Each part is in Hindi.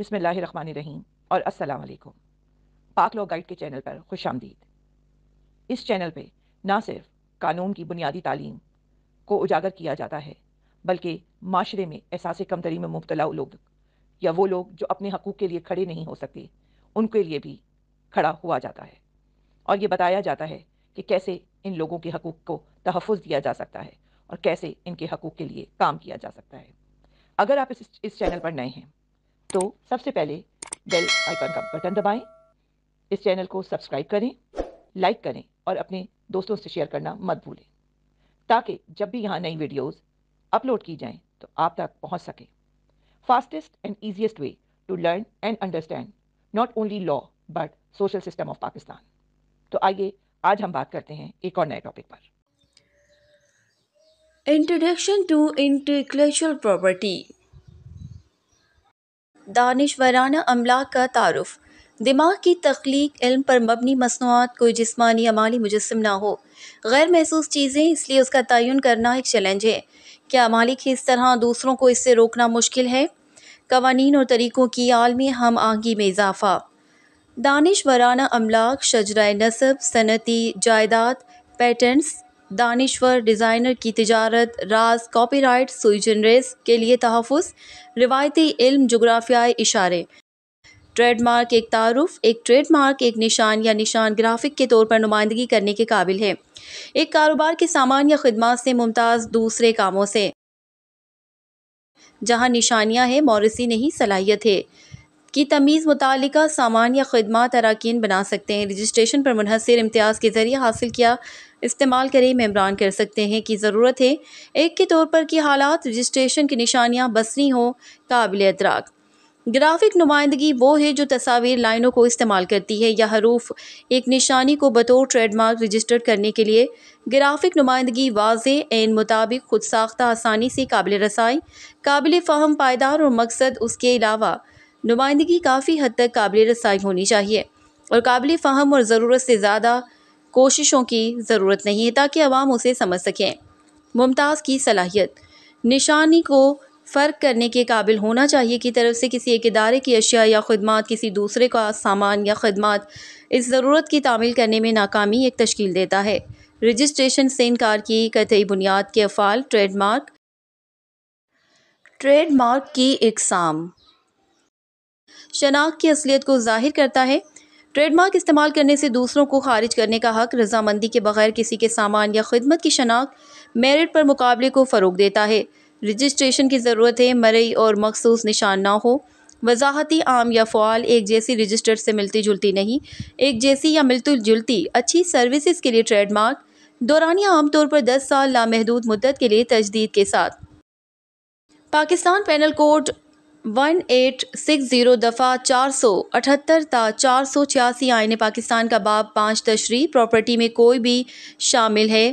बिसमीम और अस्सलाम वालेकुम पाक लॉ गाइड के चैनल पर खुश आमदीद इस चैनल पे ना सिर्फ कानून की बुनियादी तालीम को उजागर किया जाता है बल्कि माशरे में एहसास कमतरी में मुबतला लोग या वो लोग जो अपने हकूक़ के लिए खड़े नहीं हो सकते उनके लिए भी खड़ा हुआ जाता है और ये बताया जाता है कि कैसे इन लोगों के हकूक़ को तहफ़ दिया जा सकता है और कैसे इनके हकूक़ के लिए काम किया जा सकता है अगर आप इस इस चैनल पर नए हैं तो सबसे पहले बेल आइकन का बटन दबाएं इस चैनल को सब्सक्राइब करें लाइक करें और अपने दोस्तों से शेयर करना मत भूलें ताकि जब भी यहाँ नई वीडियोस अपलोड की जाएं तो आप तक पहुँच सकें fastest and easiest way to learn and understand not only law but social system of Pakistan तो आइए आज हम बात करते हैं एक और नए टॉपिक पर इंट्रोडक्शन टू इंटेलेक्चुअल प्रॉपर्टी दानशवराना अमला का तारफ़ दिमाग की तख्लीक इल्म पर मबनी मसनूआत कोई जिसमानी अमाली मुजस्म ना हो गैर महसूस चीज़ें इसलिए उसका तयन करना एक चैलेंज है क्या मालिक इस तरह दूसरों को इससे रोकना मुश्किल है कवानीन और तरीक़ों की आलमी हम आहंगी में इजाफ़ा दानश वराना अमलाक शजरा नसब सनती जायदाद पैटर्नस दानश्वर डिज़ाइनर की तजारत राज कॉपीराइट सुई जनरेस के लिए तहफ़ रिवायती इल्म जग्राफियाई इशारे ट्रेडमार्क एक तारफ़ एक ट्रेडमार्क एक निशान या निशान ग्राफिक के तौर पर नुमाइंदगी करने के काबिल है एक कारोबार के सामान या खदमात से मुमताज़ दूसरे कामों से जहाँ निशानियाँ हैं मौरसी नहीं सलाहियत है की तमीज़ मुतल सामान या खदमात अरकान बना सकते हैं रजिस्ट्रेशन पर मुनहसर इम्तियाज़ के ज़रिए हासिल किया इस्तेमाल करें मेबरान कर सकते हैं की ज़रूरत है एक के तौर पर कि हालात रजिस्ट्रेशन की निशानियाँ बसनी हों काबिल अदराक ग्राफिक नुमाइंदगी वो है जो तस्वीर लाइनों को इस्तेमाल करती है या हरूफ एक निशानी को बतौर ट्रेडमार्क रजिस्टर करने के लिए ग्राफिक नुमाइंदगी वाज एन मुताबिक खुद साख्ता आसानी से काबिल रसाई काबिल फ़हम पायदार और मकसद उसके अलावा नुमाइंदगी काफ़ी हद तक काबिल रसाई होनी चाहिए और काबिल फ़हम और ज़रूरत से ज़्यादा कोशिशों की ज़रूरत नहीं है ताकि आवाम उसे समझ सकें मुमताज़ की सलाहियत निशानी को फ़र्क करने के काबिल होना चाहिए की तरफ से किसी एक इदारे की अशिया या खदमात किसी दूसरे का सामान या खदमात इस ज़रूरत की तामील करने में नाकामी एक तश्कील देता है रजिस्ट्रेशन से इनकार की कतई बुनियाद के अफ़ाल ट्रेडमार्क ट्रेडमार्क की इकसाम शनाख्त की असलियत को जाहिर करता है ट्रेडमार्क इस्तेमाल करने से दूसरों को खारिज करने का हक रजामंदी के बगैर किसी के सामान या खदमत की शनाख्त मेरिट पर मुकाबले को फ़रोग देता है रजिस्ट्रेशन की ज़रूरत है मरई और मखसूस निशान ना हो वजाहती आम या फ़ाल एक जैसी रजिस्टर से मिलती जुलती नहीं एक जैसी या मिलती जुलती अच्छी सर्विसेज के लिए ट्रेडमार्क दौरानिया आमतौर पर दस साल लामहदूद मुद्दत के लिए तजदीद के साथ Pakistan penal code one eight six zero दफ़ा चार सौ अठहत्तर ता चार सौ छियासी आयन पाकिस्तान का बाब पाँच तशरी प्रॉपर्टी में कोई भी शामिल है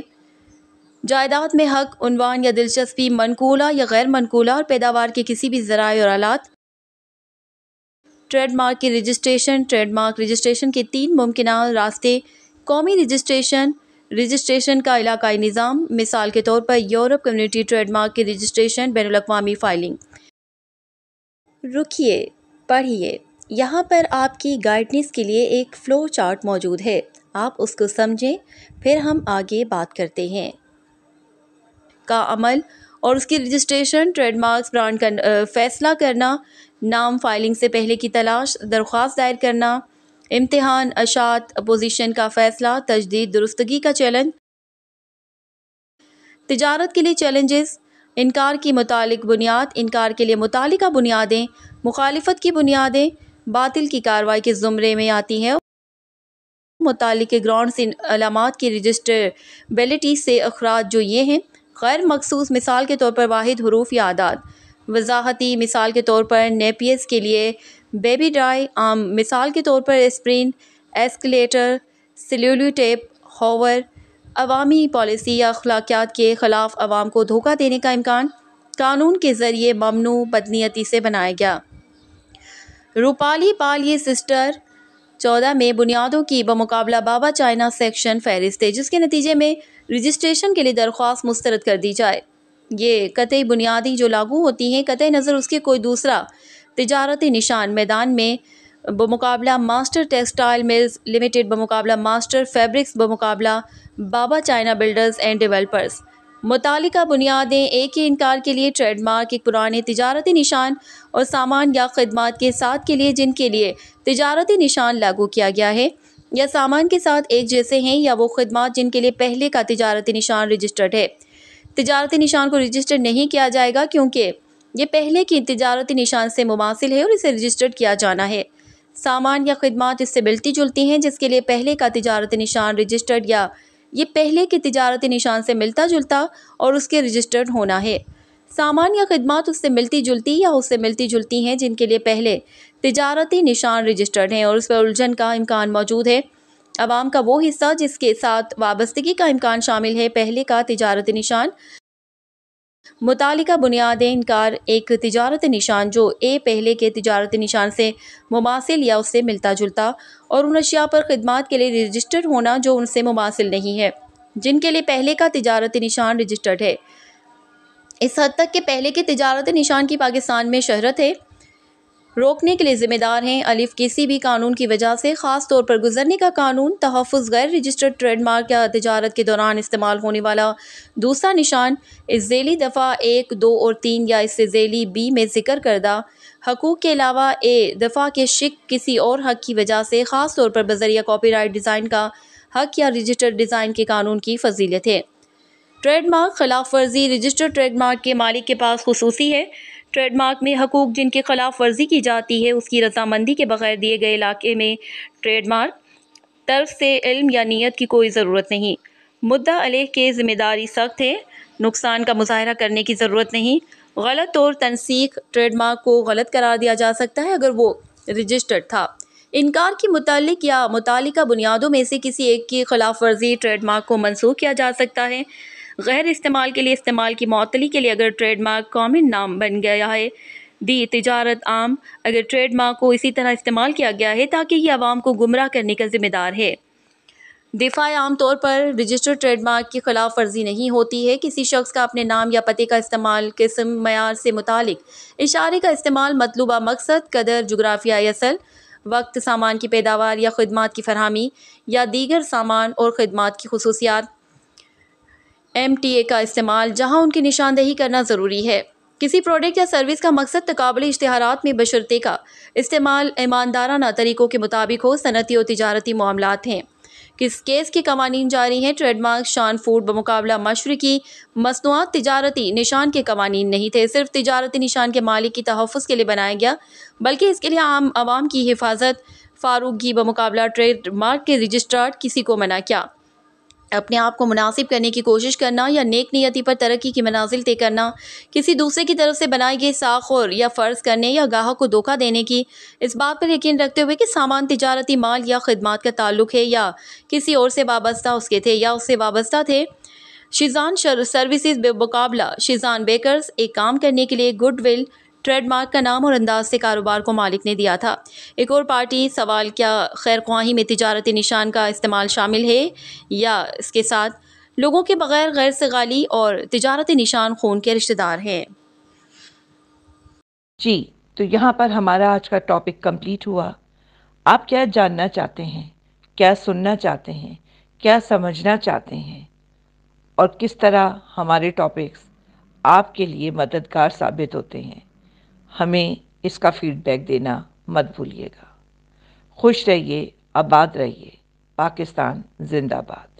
जायदाद में हक उनवान या दिलचस्पी मनकूला या गैर मनकूला और पैदावार के किसी भी ज़राए और आलात ट्रेडमार्क की रजिस्ट्रेशन ट्रेडमार्क रजिस्ट्रेशन के तीन मुमकिन रास्ते कौमी रजिस्ट्रेशन रजिस्ट्रेशन का इलाकई निज़ाम मिसाल के तौर पर यूरोप कम्यूनिटी ट्रेडमार्क की रजिस्ट्रेशन बैन अवी फ़ाइलिंग रुकिए पढ़िए यहाँ पर आपकी गाइडनेस के लिए एक फ्लो चार्ट मौजूद है आप उसको समझें फिर हम आगे बात करते हैं का अमल और उसकी रजिस्ट्रेशन ट्रेडमार्क्स ब्रांड का फैसला करना नाम फाइलिंग से पहले की तलाश दरख्वास्त दायर करना इम्तहान अशात अपोजिशन का फ़ैसला तजदीद दुरुस्तगी का चैलेंज तजारत के लिए चैलेंजेस इनकार की मुतल बुनियाद इनकार के लिए मुतल बुनियादें मुखालफत की बुनियादें बातिल की कार्रवाई के ज़ुमरे में आती हैं मुतल ग्राउंड इन अलामत की रजिस्टर बेलिटी से अखराज जो ये हैं गैर मखसूस मिसाल के तौर पर वाद हरूफ या आदात वजाहती मिसाल के तौर पर नेपियस के लिए बेबी ड्राई आम मिसाल के तौर पर स्प्रिन एस्कलेटर सिल्यूलू टेप होवर अवामी पॉलिसी या अखलाकियात के ख़िलाफ़ आवाम को धोखा देने का इम्कान कानून के ज़रिए ममनू बदनीति से बनाया गया रूपाली पाल ये सिस्टर चौदह में बुनियादों की बमुकाबला बाबा चाइना सेक्शन फहरिस्त है जिसके नतीजे में रजिस्ट्रेशन के लिए दरख्वास्त मुस्तरद कर दी जाए ये कतई बुनियादी जो लागू होती हैं कतई नज़र उसके कोई दूसरा तजारती निशान मैदान में बमुकाबला मास्टर टेक्सटाइल मिल्स लिमिटेड बमुकाबला मास्टर फैब्रिक्स बमुकाबला Baba China builders and developers मुतल बुनियादें एक ही इनकार के लिए ट्रेडमार्क एक पुराने तजारती निशान और सामान या खदमात के साथ के लिए जिनके लिए तजारती निशान लागू किया गया है या सामान के साथ एक जैसे हैं या वो खदमात जिनके लिए पहले का तजारती निशान रजिस्टर्ड है तजारती निशान को रजिस्टर नहीं किया जाएगा क्योंकि ये पहले की तजारती निशान से मुासिल है और इसे रजिस्टर्ड किया जाना है सामान या खदमात इससे मिलती जुलती हैं जिसके लिए पहले का तजारती निशान रजिस्टर्ड या ये पहले के तजारती निशान से मिलता जुलता और उसके रजिस्टर्ड होना है सामान या खदमात उससे मिलती जुलती या उससे मिलती जुलती हैं जिनके लिए पहले तजारती निशान रजिस्टर्ड हैं और उस पर उलझन का इम्कान मौजूद है आवाम का वो हिस्सा जिसके साथ वाबस्तगी का इम्कान शामिल है पहले का तजारती निशान मुतल बुनियादें इनकार एक तजारत निशान जो ए पहले के तजारत निशान से मुमासिल या उससे मिलता जुलता और उन अशिया पर खदमात के लिए रजिस्टर्ड होना जो उनसे मुमासिल नहीं है जिनके लिए पहले का तजारत निशान रजिस्टर्ड है इस हद तक के पहले के तजारत निशान की पाकिस्तान में शहरत है रोकने के लिए जिम्मेदार हैं अलिफ किसी भी कानून की वजह से खास तौर पर गुजरने का कानून तहफ़ गैर रजिस्टर्ड ट्रेडमार्क या तजारत के दौरान इस्तेमाल होने वाला दूसरा निशान इस झेली दफ़ा एक दो और तीन या इससे झेली बी में जिक्र करदा हकूक़ के अलावा ए दफ़ा के शिक किसी और हक की वजह से ख़ास तौर पर बजरिया कॉपीराइट डिज़ाइन का हक या रजिस्टर्ड डिज़ाइन के कानून की फजीलत है ट्रेडमार्क खिलाफ वर्जी रजिस्टर्ड ट्रेडमार्क के मालिक के पास खसूसी है ट्रेडमार्क में हकूक जिनके खिलाफ वर्जी की जाती है उसकी रजामंदी के बगैर दिए गए इलाके में ट्रेडमार्क तरफ से इल्म या नीयत की कोई ज़रूरत नहीं मुद्दा अलह के ज़िम्मेदारी सख्त है नुकसान का मुजाहरा करने की ज़रूरत नहीं गलत और तनसीख ट्रेडमार्क को गलत करार दिया जा सकता है अगर वो रजिस्टर्ड था इनकार की मतलब या मुतल बुनियादों में से किसी एक की खिलाफ वर्जी ट्रेडमार्क को मनसूख किया जा सकता है गैर इस्तेमाल के लिए इस्तेमाल की मअतली के लिए अगर ट्रेडमार्क कॉमन नाम बन गया है दी तजारत आम अगर ट्रेडमार्क को इसी तरह इस्तेमाल किया गया है ताकि ये आवाम को गुमराह करने का जिम्मेदार है दिफा आम तौर पर रजिस्टर्ड ट्रेडमार्क की खिलाफ वर्जी नहीं होती है किसी शख्स का अपने नाम या पते का इस्तेमाल किस्म मैार से मुतक इशारे का इस्तेमाल मतलूबा मकसद कदर जुग्राफिया असल वक्त सामान की पैदावार या खदमात की फरहमी या दीगर सामान और खदमात की खसूसियात एम का इस्तेमाल जहाँ उनकी निशानदेही करना ज़रूरी है किसी प्रोडक्ट या सर्विस का मकसद तकबले इश्तहारात में बशरते का इस्तेमाल ईमानदाराना तरीक़ों के मुताबिक हो सनती और तजारती मामला हैं किस केस के कवानीन जारी हैं ट्रेडमार्क शान फूड मशर मशरकी मसनूआत तजारती निशान के कवानीन नहीं थे सिर्फ तजारती निशान के मालिक की तहफ़ के लिए बनाया गया बल्कि इसके लिए आम आवाम की हिफाजत फारूक की बमुकाबला ट्रेडमार्क के रजिस्ट्रार किसी को मना किया अपने आप को मुनासिब करने की कोशिश करना या नेक नियति पर तरक्की की मनाजिल तय करना किसी दूसरे की तरफ से बनाई गई साख और या फ़र्ज़ करने या गाहक को धोखा देने की इस बात पर यकीन रखते हुए कि सामान तजारती माल या खदमात का ताल्लुक है या किसी और से वाबस्ता उसके थे या उससे वाबस्ता थे शिजान सर्विसेज बेमकाबला शिजान बेकर्स एक काम करने के लिए गुडविल ट्रेडमार्क का नाम और अंदाज से कारोबार को मालिक ने दिया था एक और पार्टी सवाल क्या खैर ख्वाही में तजारती निशान का इस्तेमाल शामिल है या इसके साथ लोगों के बगैर गैर गाली और तजारती निशान खून के रिश्तेदार हैं जी तो यहाँ पर हमारा आज का टॉपिक कंप्लीट हुआ आप क्या जानना चाहते हैं क्या सुनना चाहते हैं क्या समझना चाहते हैं और किस तरह हमारे टॉपिक्स आपके लिए मददगार साबित होते हैं हमें इसका फीडबैक देना मत भूलिएगा खुश रहिए आबाद रहिए पाकिस्तान जिंदाबाद